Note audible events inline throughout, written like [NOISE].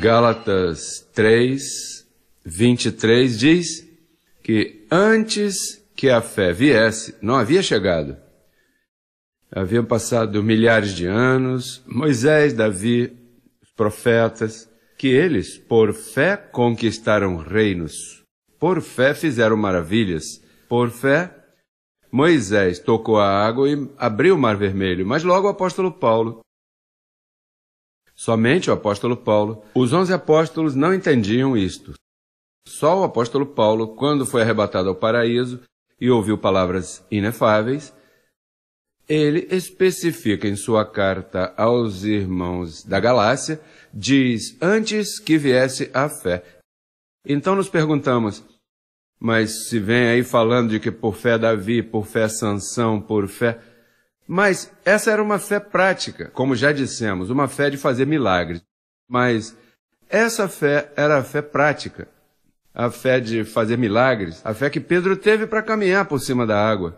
Gálatas 3, 23 diz que antes que a fé viesse, não havia chegado. Haviam passado milhares de anos, Moisés, Davi, os profetas, que eles, por fé, conquistaram reinos, por fé fizeram maravilhas, por fé, Moisés tocou a água e abriu o mar vermelho, mas logo o apóstolo Paulo Somente o apóstolo Paulo. Os onze apóstolos não entendiam isto. Só o apóstolo Paulo, quando foi arrebatado ao paraíso e ouviu palavras inefáveis, ele especifica em sua carta aos irmãos da Galácia, diz antes que viesse a fé. Então nos perguntamos, mas se vem aí falando de que por fé Davi, por fé Sansão, por fé mas essa era uma fé prática, como já dissemos, uma fé de fazer milagres. Mas essa fé era a fé prática, a fé de fazer milagres, a fé que Pedro teve para caminhar por cima da água.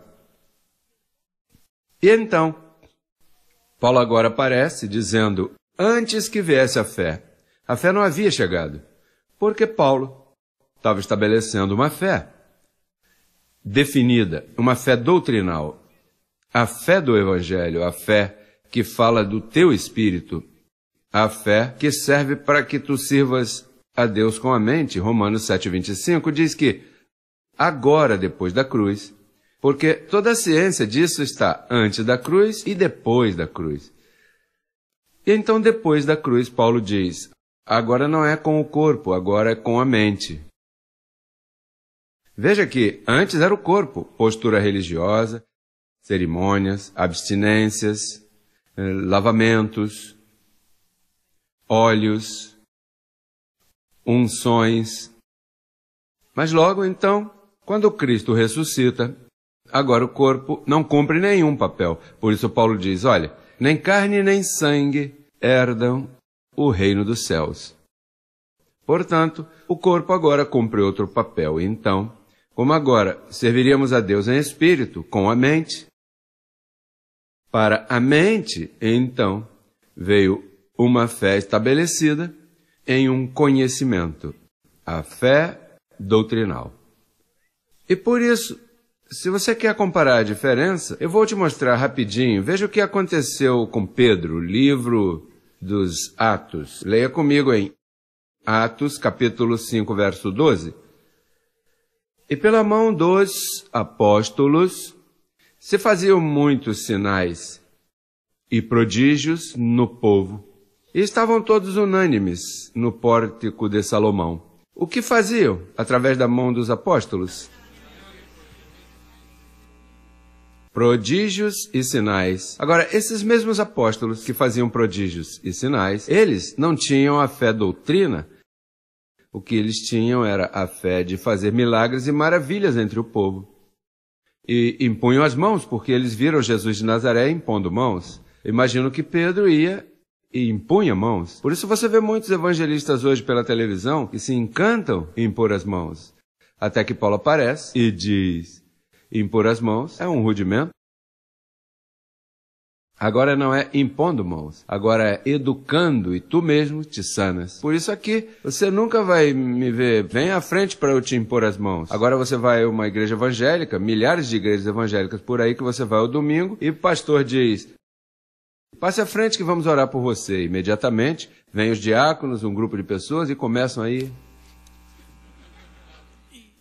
E então, Paulo agora aparece dizendo: antes que viesse a fé, a fé não havia chegado, porque Paulo estava estabelecendo uma fé definida, uma fé doutrinal, a fé do Evangelho, a fé que fala do teu espírito, a fé que serve para que tu sirvas a Deus com a mente. Romanos 7,25 diz que agora, depois da cruz, porque toda a ciência disso está antes da cruz e depois da cruz. E então, depois da cruz, Paulo diz: agora não é com o corpo, agora é com a mente. Veja que antes era o corpo, postura religiosa, cerimônias, abstinências, eh, lavamentos, óleos, unções. Mas logo então, quando Cristo ressuscita, agora o corpo não cumpre nenhum papel. Por isso Paulo diz: olha, nem carne nem sangue herdam o reino dos céus. Portanto, o corpo agora cumpre outro papel. Então, como agora serviríamos a Deus em espírito, com a mente, para a mente, então, veio uma fé estabelecida em um conhecimento, a fé doutrinal. E por isso, se você quer comparar a diferença, eu vou te mostrar rapidinho. Veja o que aconteceu com Pedro, livro dos Atos. Leia comigo em Atos, capítulo 5, verso 12. E pela mão dos apóstolos se faziam muitos sinais e prodígios no povo. E estavam todos unânimes no pórtico de Salomão. O que faziam através da mão dos apóstolos? Prodígios e sinais. Agora, esses mesmos apóstolos que faziam prodígios e sinais, eles não tinham a fé doutrina. O que eles tinham era a fé de fazer milagres e maravilhas entre o povo e impunham as mãos, porque eles viram Jesus de Nazaré impondo mãos. Imagino que Pedro ia e impunha mãos. Por isso você vê muitos evangelistas hoje pela televisão que se encantam em impor as mãos. Até que Paulo aparece e diz: impor as mãos é um rudimento Agora não é impondo mãos, agora é educando e tu mesmo te sanas. Por isso aqui, você nunca vai me ver, vem à frente para eu te impor as mãos. Agora você vai a uma igreja evangélica, milhares de igrejas evangélicas por aí que você vai ao domingo e o pastor diz: Passe à frente que vamos orar por você. Imediatamente vem os diáconos, um grupo de pessoas e começam aí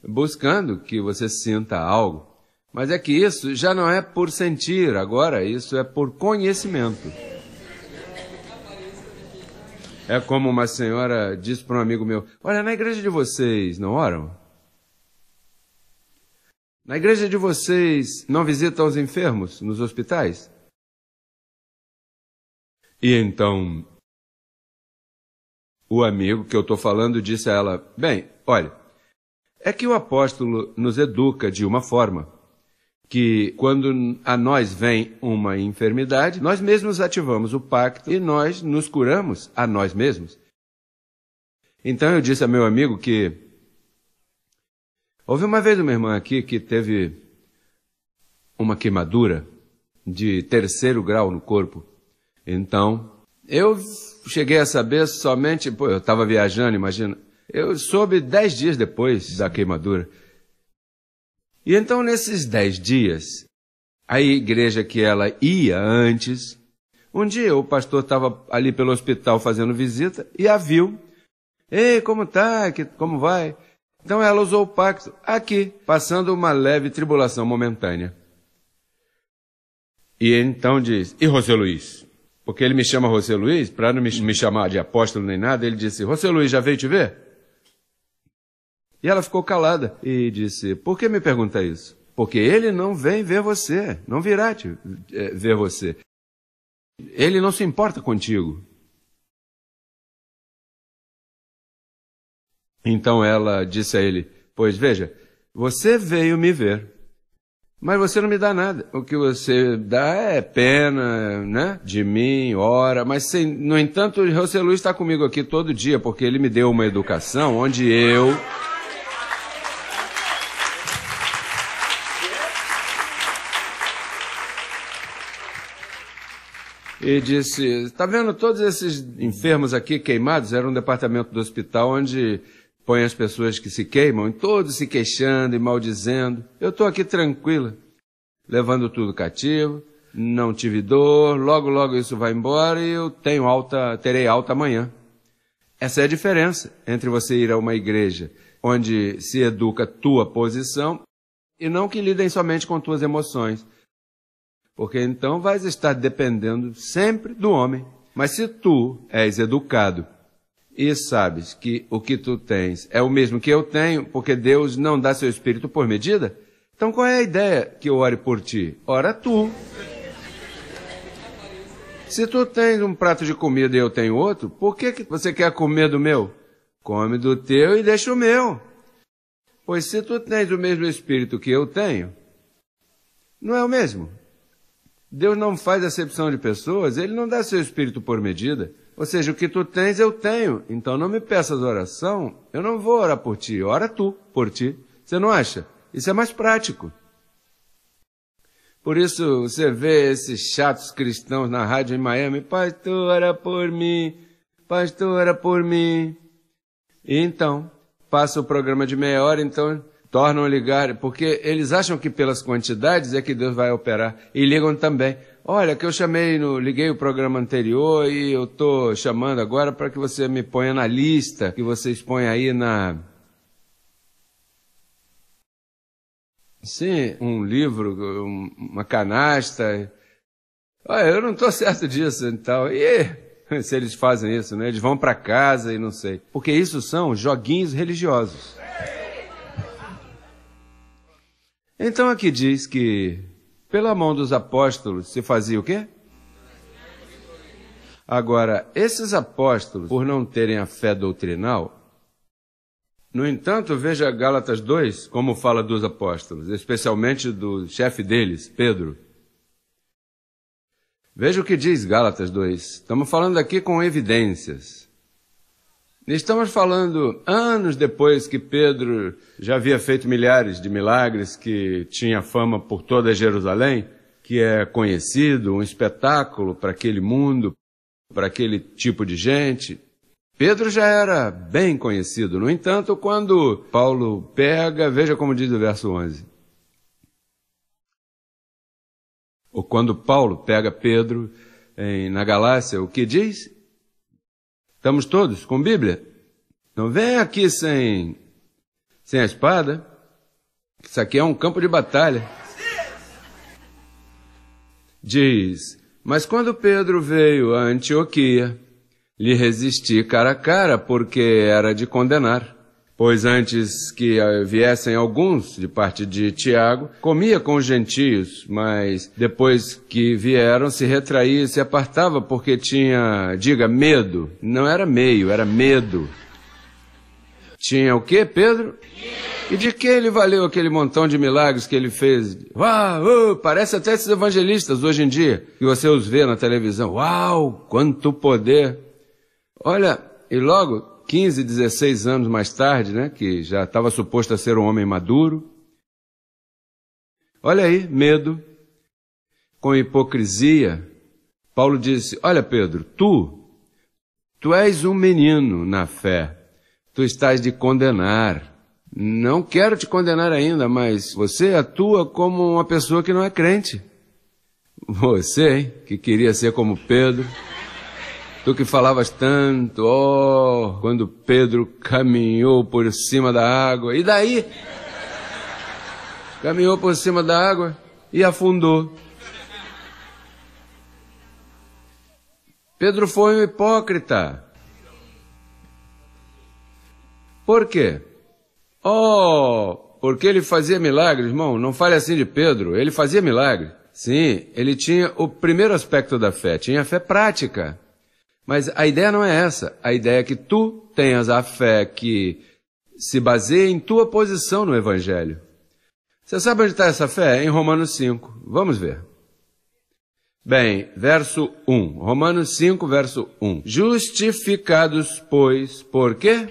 buscando que você sinta algo. Mas é que isso já não é por sentir, agora isso é por conhecimento. É como uma senhora disse para um amigo meu: Olha, na igreja de vocês não oram? Na igreja de vocês não visitam os enfermos nos hospitais? E então, o amigo que eu estou falando disse a ela: Bem, olha, é que o apóstolo nos educa de uma forma que quando a nós vem uma enfermidade, nós mesmos ativamos o pacto e nós nos curamos a nós mesmos. Então eu disse a meu amigo que. Houve uma vez uma irmã aqui que teve uma queimadura de terceiro grau no corpo. Então, eu cheguei a saber somente. Pô, eu estava viajando, imagina. Eu soube dez dias depois da queimadura. E então, nesses dez dias, a igreja que ela ia antes, um dia o pastor estava ali pelo hospital fazendo visita e a viu. Ei, como tá? como vai? Então ela usou o pacto aqui, passando uma leve tribulação momentânea. E então diz: E José Luiz? Porque ele me chama José Luiz, para não me, me chamar de apóstolo nem nada, ele disse: José Luiz, já veio te ver? E ela ficou calada e disse: Por que me pergunta isso? Porque ele não vem ver você, não virá te eh, ver você. Ele não se importa contigo. Então ela disse a ele: Pois veja, você veio me ver, mas você não me dá nada. O que você dá é pena, né? De mim, ora. Mas, sem, no entanto, José Luiz está comigo aqui todo dia, porque ele me deu uma educação onde eu e disse: Está vendo todos esses enfermos aqui queimados? Era um departamento do hospital onde põe as pessoas que se queimam, e todos se queixando e maldizendo. Eu estou aqui tranquila, levando tudo cativo, não tive dor, logo, logo isso vai embora e eu tenho alta, terei alta amanhã. Essa é a diferença entre você ir a uma igreja onde se educa tua posição e não que lidem somente com tuas emoções porque então vais estar dependendo sempre do homem. Mas se tu és educado e sabes que o que tu tens é o mesmo que eu tenho, porque Deus não dá seu espírito por medida, então qual é a ideia que eu ore por ti? Ora tu. Se tu tens um prato de comida e eu tenho outro, por que, que você quer comer do meu? Come do teu e deixa o meu. Pois se tu tens o mesmo espírito que eu tenho, não é o mesmo? Deus não faz acepção de pessoas, Ele não dá seu espírito por medida. Ou seja, o que tu tens, eu tenho. Então não me peças oração, eu não vou orar por ti, ora tu por ti. Você não acha? Isso é mais prático. Por isso você vê esses chatos cristãos na rádio em Miami, pastor, ora por mim, pastor, ora por mim. E então, passa o programa de meia hora, então tornam ligar, porque eles acham que pelas quantidades é que Deus vai operar e ligam também. Olha, que eu chamei no, liguei o programa anterior e eu estou chamando agora para que você me ponha na lista, que vocês põem aí na Sim, um livro, uma canasta. Olha, eu não estou certo disso, então. E [LAUGHS] se eles fazem isso, né? Eles vão para casa e não sei. Porque isso são joguinhos religiosos. Então aqui diz que pela mão dos apóstolos se fazia o quê? Agora, esses apóstolos, por não terem a fé doutrinal, no entanto, veja Gálatas 2, como fala dos apóstolos, especialmente do chefe deles, Pedro. Veja o que diz Gálatas 2. Estamos falando aqui com evidências. Estamos falando anos depois que Pedro já havia feito milhares de milagres, que tinha fama por toda Jerusalém, que é conhecido, um espetáculo para aquele mundo, para aquele tipo de gente. Pedro já era bem conhecido. No entanto, quando Paulo pega, veja como diz o verso 11. Ou quando Paulo pega Pedro em, na Galácia, o que diz? Estamos todos com Bíblia? Não vem aqui sem, sem a espada. Isso aqui é um campo de batalha. Diz: Mas quando Pedro veio a Antioquia, lhe resisti cara a cara, porque era de condenar pois antes que viessem alguns de parte de Tiago, comia com os gentios, mas depois que vieram, se retraía e se apartava porque tinha, diga, medo. Não era meio, era medo. Tinha o quê Pedro? E de que ele valeu aquele montão de milagres que ele fez? Uau, uh, parece até esses evangelistas hoje em dia, que você os vê na televisão. Uau, quanto poder! Olha, e logo 15, 16 anos mais tarde, né, que já estava suposto a ser um homem maduro. Olha aí, medo, com hipocrisia. Paulo disse: Olha, Pedro, tu, tu és um menino na fé, tu estás de condenar. Não quero te condenar ainda, mas você atua como uma pessoa que não é crente. Você, hein, que queria ser como Pedro. Tu que falavas tanto, oh, quando Pedro caminhou por cima da água. E daí? Caminhou por cima da água e afundou. Pedro foi um hipócrita. Por quê? Oh, porque ele fazia milagres, irmão. Não fale assim de Pedro. Ele fazia milagres. Sim, ele tinha o primeiro aspecto da fé, tinha a fé prática. Mas a ideia não é essa. A ideia é que tu tenhas a fé que se baseia em tua posição no Evangelho. Você sabe onde está essa fé? Em Romanos 5. Vamos ver. Bem, verso 1. Romanos 5, verso 1. Justificados, pois, por quê?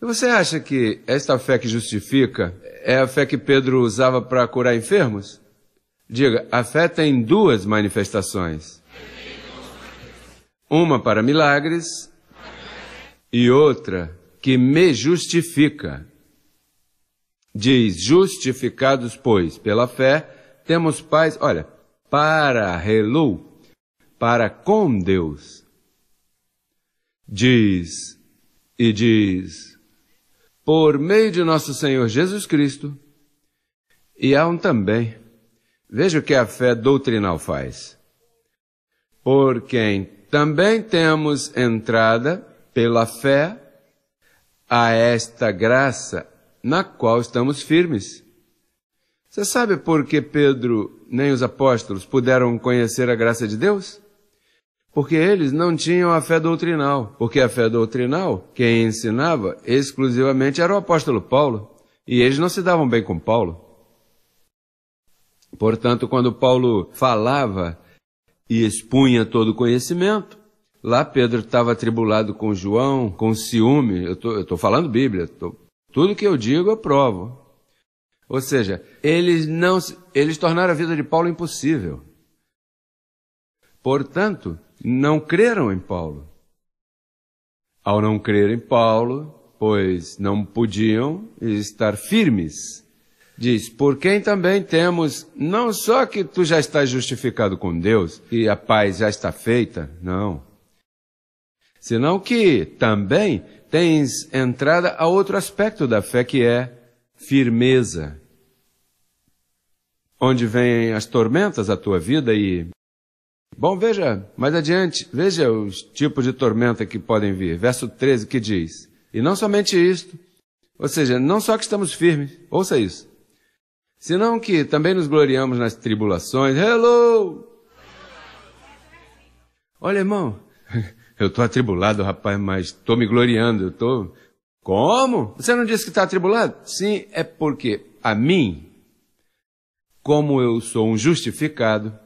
Você acha que esta fé que justifica é a fé que Pedro usava para curar enfermos? Diga, a fé tem duas manifestações uma para milagres e outra que me justifica. Diz: justificados, pois, pela fé, temos paz, olha, para relou, para com Deus. Diz, e diz, por meio de nosso Senhor Jesus Cristo, e há um também. Veja o que a fé doutrinal faz. Por quem também temos entrada pela fé a esta graça na qual estamos firmes. Você sabe por que Pedro nem os apóstolos puderam conhecer a graça de Deus? Porque eles não tinham a fé doutrinal. Porque a fé doutrinal, quem ensinava exclusivamente era o apóstolo Paulo. E eles não se davam bem com Paulo. Portanto, quando Paulo falava e expunha todo o conhecimento. Lá Pedro estava atribulado com João, com ciúme. Eu estou falando Bíblia. Tô, tudo que eu digo eu provo. Ou seja, eles não eles tornaram a vida de Paulo impossível. Portanto, não creram em Paulo. Ao não crer em Paulo, pois não podiam estar firmes diz: Por quem também temos, não só que tu já estás justificado com Deus e a paz já está feita, não, senão que também tens entrada a outro aspecto da fé que é firmeza. Onde vêm as tormentas à tua vida e. Bom, veja mais adiante, veja os tipos de tormenta que podem vir. Verso 13 que diz: E não somente isto, ou seja, não só que estamos firmes, ouça isso, senão que também nos gloriamos nas tribulações. Hello! Olha, irmão, [LAUGHS] eu estou atribulado, rapaz, mas estou me gloriando, eu estou. Tô... Como? Você não disse que está atribulado? Sim, é porque a mim, como eu sou um justificado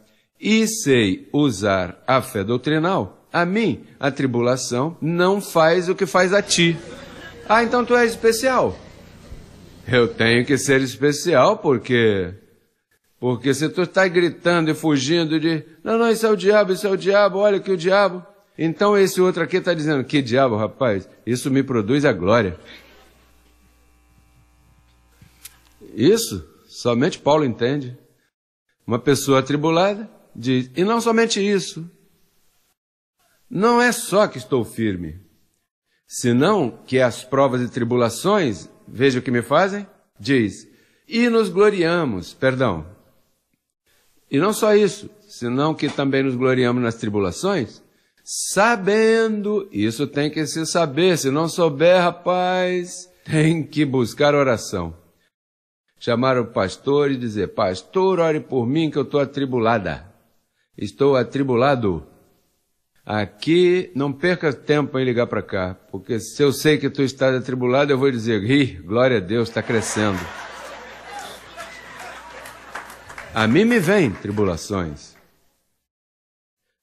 e sei usar a fé doutrinal, a mim a tribulação não faz o que faz a ti. Ah, então tu és especial. Eu tenho que ser especial porque. Porque se tu está gritando e fugindo de. Não, não, isso é o diabo, isso é o diabo, olha que o diabo. Então esse outro aqui está dizendo: Que diabo, rapaz? Isso me produz a glória. Isso somente Paulo entende. Uma pessoa atribulada diz, e não somente isso. Não é só que estou firme, senão que as provas e tribulações Veja o que me fazem. Diz: E nos gloriamos, perdão. E não só isso, senão que também nos gloriamos nas tribulações, sabendo, isso tem que se saber, se não souber, rapaz, tem que buscar oração. Chamar o pastor e dizer: Pastor, ore por mim que eu estou atribulada. Estou atribulado. Aqui, não perca tempo em ligar para cá, porque se eu sei que tu estás atribulado, eu vou dizer, ih, glória a Deus, está crescendo. A mim me vêm tribulações.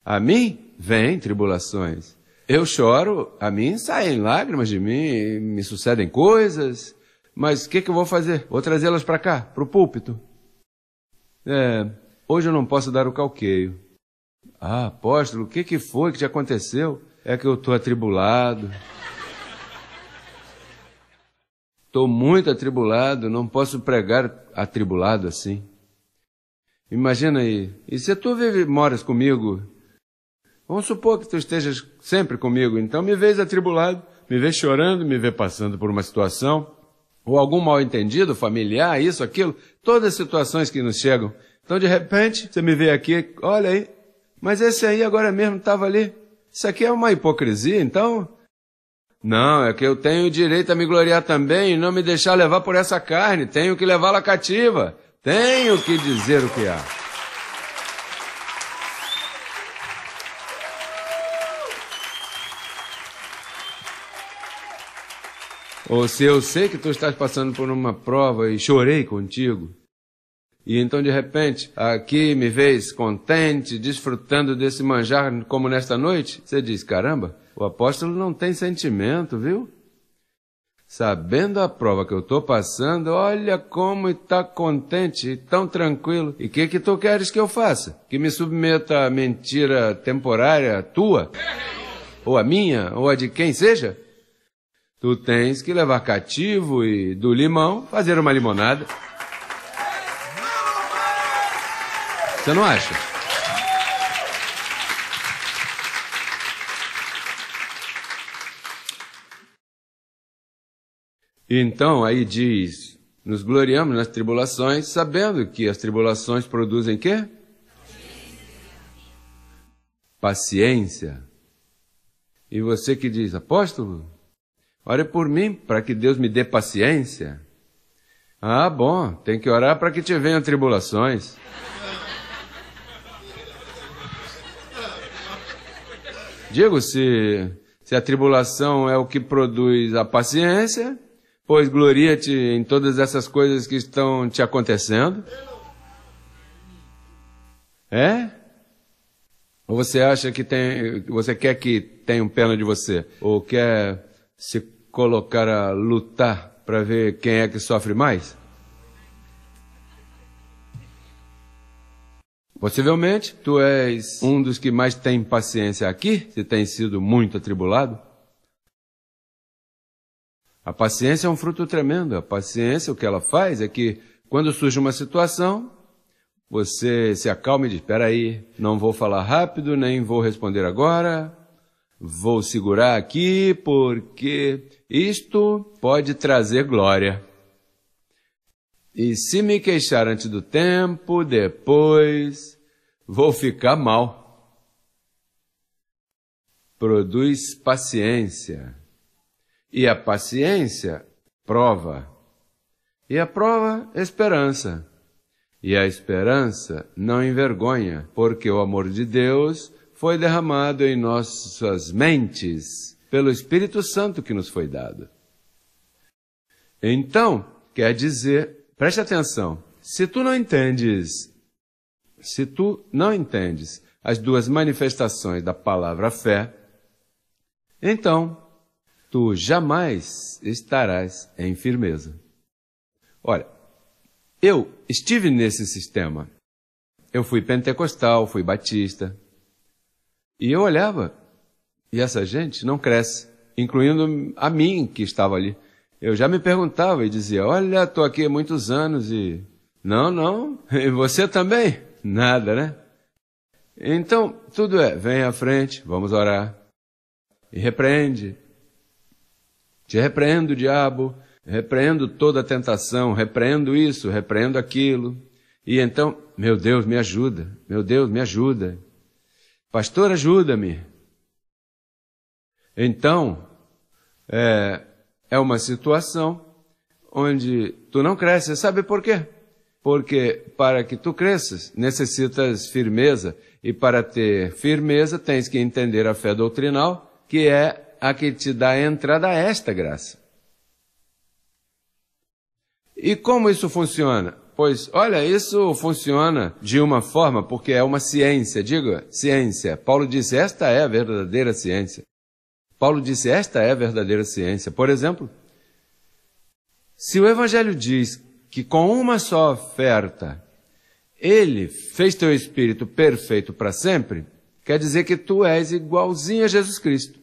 A mim vêm tribulações. Eu choro, a mim saem lágrimas de mim, me sucedem coisas, mas o que, que eu vou fazer? Vou trazê-las para cá, para o púlpito. É, hoje eu não posso dar o calqueio, ah, apóstolo, o que, que foi que te aconteceu? É que eu estou atribulado. Estou muito atribulado, não posso pregar atribulado assim. Imagina aí, e se tu vive, moras comigo? Vamos supor que tu estejas sempre comigo, então me vês atribulado, me vês chorando, me vês passando por uma situação, ou algum mal entendido, familiar, isso, aquilo, todas as situações que nos chegam. Então de repente, você me vê aqui, olha aí, mas esse aí agora mesmo estava ali. Isso aqui é uma hipocrisia, então? Não, é que eu tenho direito a me gloriar também e não me deixar levar por essa carne. Tenho que levá-la cativa. Tenho que dizer o que há. Ou se eu sei que tu estás passando por uma prova e chorei contigo, e então, de repente, aqui me vês contente, desfrutando desse manjar como nesta noite, você diz: caramba, o apóstolo não tem sentimento, viu? Sabendo a prova que eu estou passando, olha como está contente e tão tranquilo. E o que, que tu queres que eu faça? Que me submeta a mentira temporária tua? Ou a minha? Ou a de quem seja? Tu tens que levar cativo e do limão fazer uma limonada. Você não acha? Então, aí diz: Nos gloriamos nas tribulações, sabendo que as tribulações produzem quê? Paciência. E você que diz, apóstolo, ore por mim para que Deus me dê paciência. Ah, bom, tem que orar para que te venham tribulações. Digo, se, se a tribulação é o que produz a paciência, pois gloria-te em todas essas coisas que estão te acontecendo. É? Ou você acha que tem, você quer que tenha um pena de você? Ou quer se colocar a lutar para ver quem é que sofre mais? Possivelmente tu és um dos que mais tem paciência aqui, se tem sido muito atribulado. A paciência é um fruto tremendo. A paciência, o que ela faz é que quando surge uma situação, você se acalma e diz: espera aí, não vou falar rápido, nem vou responder agora, vou segurar aqui, porque isto pode trazer glória. E se me queixar antes do tempo, depois, vou ficar mal. Produz paciência. E a paciência, prova. E a prova, esperança. E a esperança não envergonha, porque o amor de Deus foi derramado em nossas mentes pelo Espírito Santo que nos foi dado. Então, quer dizer, preste atenção, se tu não entendes se tu não entendes as duas manifestações da palavra fé, então tu jamais estarás em firmeza. Olha, eu estive nesse sistema. Eu fui pentecostal, fui batista. E eu olhava, e essa gente não cresce, incluindo a mim que estava ali. Eu já me perguntava e dizia: Olha, estou aqui há muitos anos e. Não, não, [LAUGHS] e você também? Nada, né? Então, tudo é: vem à frente, vamos orar. E repreende. Te repreendo, diabo. Repreendo toda tentação. Repreendo isso, repreendo aquilo. E então, meu Deus, me ajuda. Meu Deus, me ajuda. Pastor, ajuda-me. Então, é, é uma situação onde tu não cresce. Sabe por quê? porque para que tu cresças, necessitas firmeza, e para ter firmeza tens que entender a fé doutrinal, que é a que te dá a entrada a esta graça. E como isso funciona? Pois, olha, isso funciona de uma forma, porque é uma ciência, diga, ciência. Paulo disse, esta é a verdadeira ciência. Paulo disse, esta é a verdadeira ciência. Por exemplo, se o Evangelho diz que com uma só oferta ele fez teu espírito perfeito para sempre, quer dizer que tu és igualzinho a Jesus Cristo.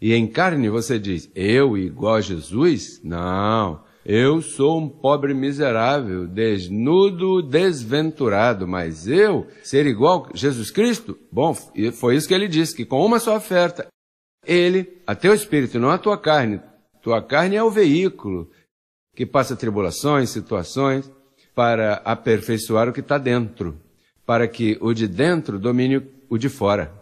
E em carne você diz, eu igual a Jesus? Não, eu sou um pobre miserável, desnudo, desventurado, mas eu ser igual a Jesus Cristo? Bom, foi isso que ele disse, que com uma só oferta, ele, a teu espírito, não a tua carne, tua carne é o veículo, que passa tribulações, situações, para aperfeiçoar o que está dentro, para que o de dentro domine o de fora.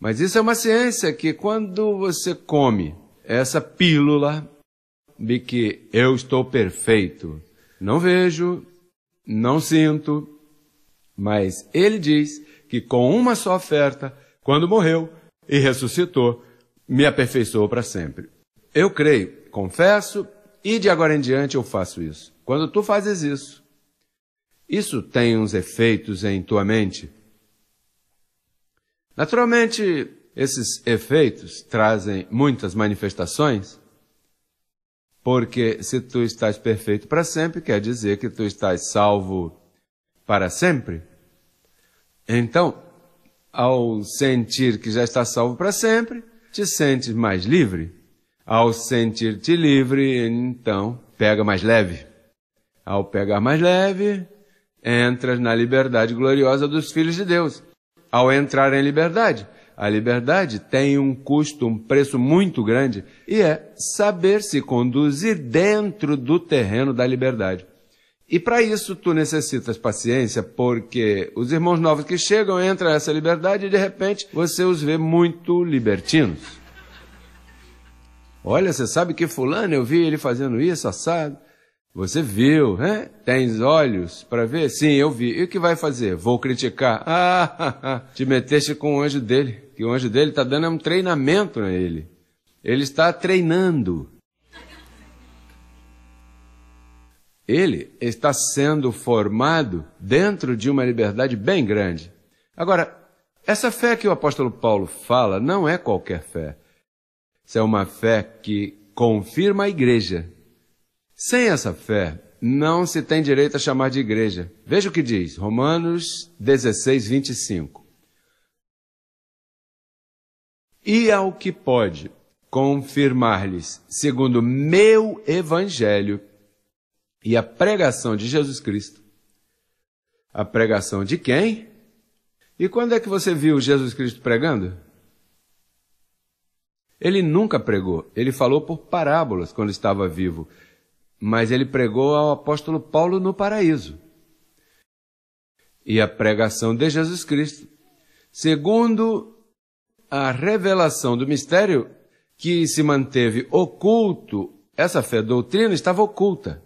Mas isso é uma ciência que quando você come essa pílula de que eu estou perfeito, não vejo, não sinto, mas ele diz que com uma só oferta, quando morreu e ressuscitou, me aperfeiçoou para sempre. Eu creio, confesso e de agora em diante eu faço isso. Quando tu fazes isso, isso tem uns efeitos em tua mente. Naturalmente, esses efeitos trazem muitas manifestações, porque se tu estás perfeito para sempre, quer dizer que tu estás salvo para sempre. Então, ao sentir que já estás salvo para sempre, te sentes mais livre. Ao sentir-te livre, então pega mais leve. Ao pegar mais leve, entras na liberdade gloriosa dos filhos de Deus. Ao entrar em liberdade, a liberdade tem um custo, um preço muito grande, e é saber se conduzir dentro do terreno da liberdade. E para isso tu necessitas paciência, porque os irmãos novos que chegam entram nessa liberdade e de repente você os vê muito libertinos. Olha, você sabe que fulano, eu vi ele fazendo isso, assado. Você viu, né? Tens olhos para ver? Sim, eu vi. E o que vai fazer? Vou criticar. [LAUGHS] Ah, [LAUGHS] te meteste com o anjo dele. Que o anjo dele está dando um treinamento a ele. Ele está treinando. Ele está sendo formado dentro de uma liberdade bem grande. Agora, essa fé que o apóstolo Paulo fala não é qualquer fé. Isso é uma fé que confirma a igreja. Sem essa fé, não se tem direito a chamar de igreja. Veja o que diz, Romanos 16, 25. E ao que pode confirmar-lhes, segundo meu evangelho e a pregação de Jesus Cristo. A pregação de quem? E quando é que você viu Jesus Cristo pregando? Ele nunca pregou, ele falou por parábolas quando estava vivo, mas ele pregou ao apóstolo Paulo no paraíso. E a pregação de Jesus Cristo, segundo a revelação do mistério que se manteve oculto, essa fé doutrina estava oculta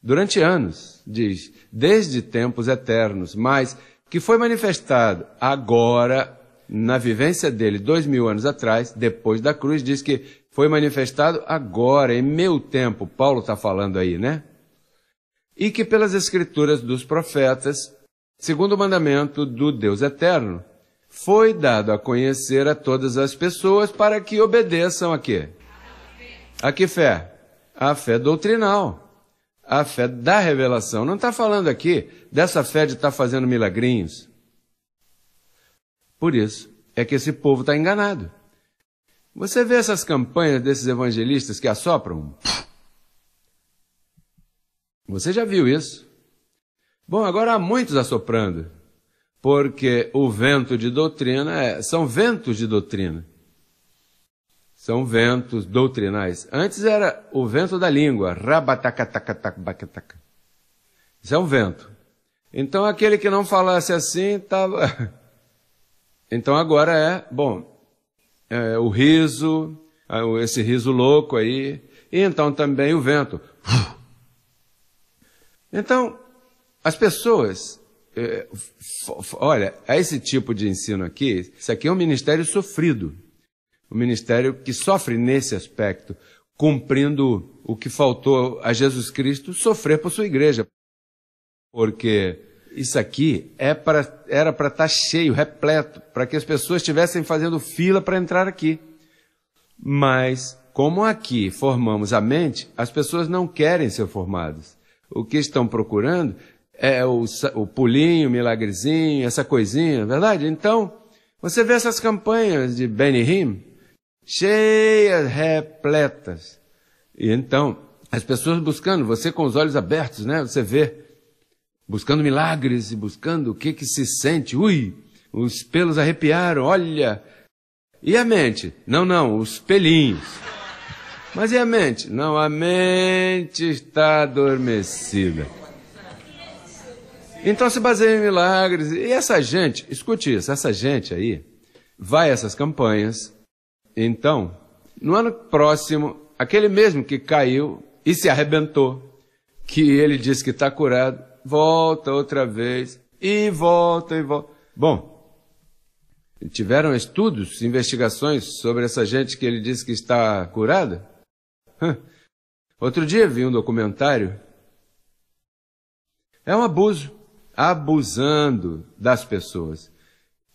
durante anos, diz, desde tempos eternos, mas que foi manifestado agora na vivência dele dois mil anos atrás, depois da cruz, diz que foi manifestado agora, em meu tempo. Paulo está falando aí, né? E que pelas escrituras dos profetas, segundo o mandamento do Deus eterno, foi dado a conhecer a todas as pessoas para que obedeçam a quê? A que fé? A fé doutrinal. A fé da revelação. Não está falando aqui dessa fé de estar tá fazendo milagrinhos por isso é que esse povo está enganado. Você vê essas campanhas desses evangelistas que assopram? Você já viu isso? Bom, agora há muitos assoprando, porque o vento de doutrina é, são ventos de doutrina. São ventos doutrinais. Antes era o vento da língua, Isso é um vento. Então aquele que não falasse assim estava. [LAUGHS] Então agora é, bom, é, o riso, é, esse riso louco aí, e então também o vento. Então, as pessoas, é, olha, é esse tipo de ensino aqui, isso aqui é um ministério sofrido. Um ministério que sofre nesse aspecto, cumprindo o que faltou a Jesus Cristo sofrer por sua igreja. Porque isso aqui é pra, era para estar tá cheio, repleto, para que as pessoas estivessem fazendo fila para entrar aqui. Mas, como aqui formamos a mente, as pessoas não querem ser formadas. O que estão procurando é o, o pulinho, o milagrezinho, essa coisinha, verdade? Então, você vê essas campanhas de Benny Him, cheias, repletas. E então, as pessoas buscando, você com os olhos abertos, né? Você vê buscando milagres e buscando o que que se sente. Ui, os pelos arrepiaram, olha. E a mente? Não, não, os pelinhos. Mas e a mente? Não, a mente está adormecida. Então se baseia em milagres. E essa gente, escute isso, essa gente aí vai a essas campanhas. Então, no ano próximo, aquele mesmo que caiu e se arrebentou, que ele disse que está curado, volta outra vez, e volta e volta. Bom, tiveram estudos, investigações sobre essa gente que ele diz que está curada? Outro dia vi um documentário. É um abuso, abusando das pessoas.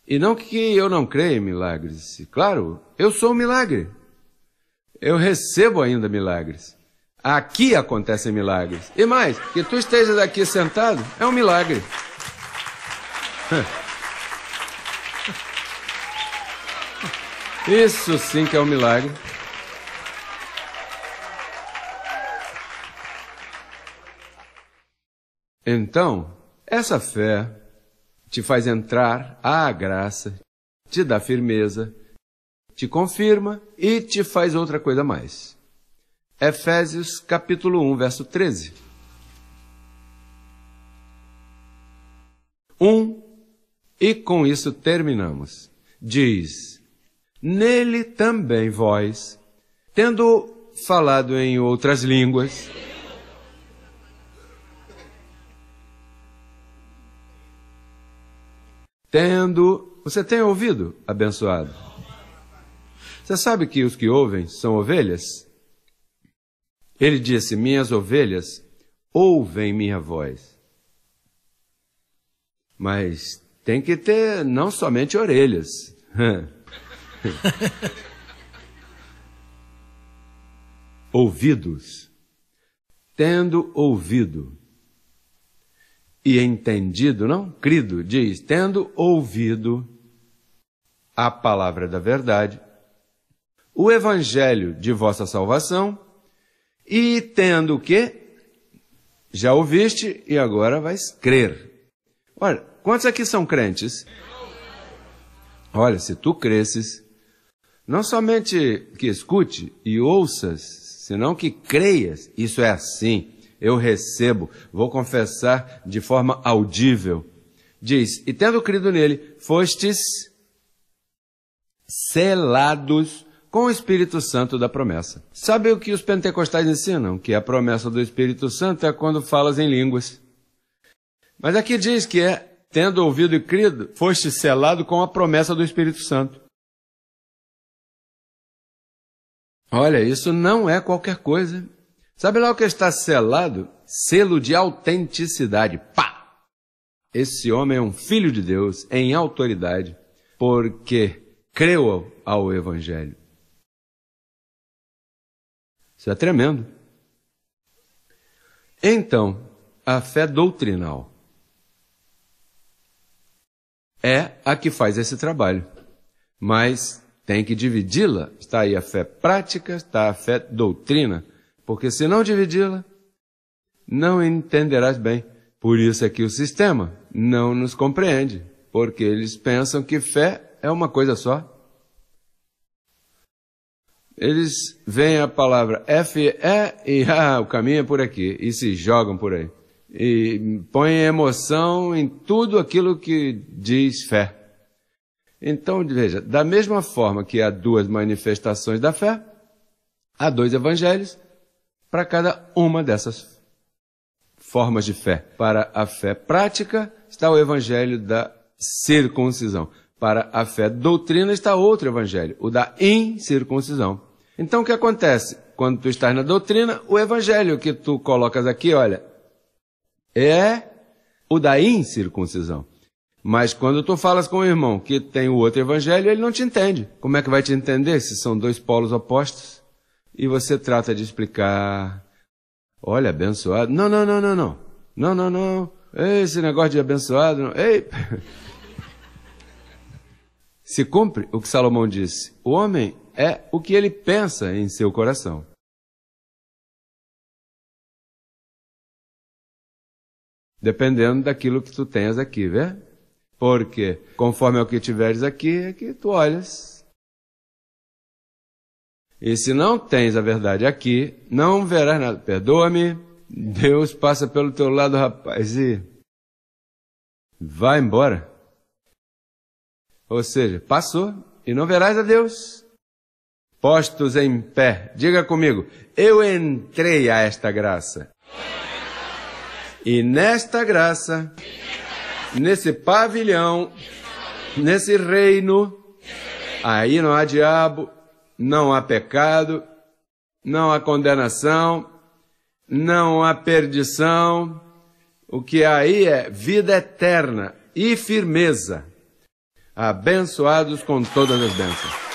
E não que eu não creia em milagres. Claro, eu sou um milagre. Eu recebo ainda milagres. Aqui acontecem milagres. E mais, que tu estejas aqui sentado é um milagre. [LAUGHS] Isso sim que é um milagre. Então, essa fé te faz entrar à graça, te dá firmeza, te confirma e te faz outra coisa mais. Efésios capítulo 1, verso 13. 1. Um, e com isso terminamos. Diz: Nele também vós, tendo falado em outras línguas, tendo. Você tem ouvido, abençoado? Você sabe que os que ouvem são ovelhas? Ele disse: Minhas ovelhas ouvem minha voz. Mas tem que ter não somente orelhas. [LAUGHS] Ouvidos. Tendo ouvido e entendido, não? Crido diz: tendo ouvido a palavra da verdade, o evangelho de vossa salvação e tendo o quê? Já ouviste e agora vais crer. Olha, quantos aqui são crentes? Olha, se tu cresces, não somente que escute e ouças, senão que creias. Isso é assim. Eu recebo, vou confessar de forma audível. Diz: E tendo crido nele, fostes selados com o Espírito Santo da promessa. Sabe o que os pentecostais ensinam? Que a promessa do Espírito Santo é quando falas em línguas. Mas aqui diz que é, tendo ouvido e crido, foste selado com a promessa do Espírito Santo. Olha, isso não é qualquer coisa. Sabe lá o que está selado? Selo de autenticidade. Pá! Esse homem é um filho de Deus em autoridade, porque creu ao Evangelho isso é tremendo. Então, a fé doutrinal é a que faz esse trabalho, mas tem que dividi-la. Está aí a fé prática, está a fé doutrina, porque se não dividi-la, não entenderás bem. Por isso é que o sistema não nos compreende, porque eles pensam que fé é uma coisa só eles veem a palavra F, E e A, o caminho é por aqui, e se jogam por aí. E põem emoção em tudo aquilo que diz fé. Então, veja, da mesma forma que há duas manifestações da fé, há dois evangelhos para cada uma dessas formas de fé. Para a fé prática está o evangelho da circuncisão. Para a fé doutrina está outro evangelho, o da incircuncisão. Então o que acontece? Quando tu estás na doutrina, o evangelho que tu colocas aqui, olha, é o da incircuncisão. Mas quando tu falas com o irmão que tem o outro evangelho, ele não te entende. Como é que vai te entender se são dois polos opostos? E você trata de explicar. Olha, abençoado. Não, não, não, não, não. Não, não, não. Esse negócio de abençoado. Não. Ei. [LAUGHS] se cumpre o que Salomão disse: o homem é o que ele pensa em seu coração. Dependendo daquilo que tu tens aqui, vê? Porque conforme é o que tiveres aqui, é que tu olhas. E se não tens a verdade aqui, não verás nada. Perdoa-me, Deus passa pelo teu lado, rapaz, e vai embora. Ou seja, passou e não verás a Deus. Postos em pé, diga comigo, eu entrei a esta graça. E nesta graça, nesse pavilhão, nesse reino, aí não há diabo, não há pecado, não há condenação, não há perdição. O que há aí é vida eterna e firmeza abençoados com todas as bênçãos.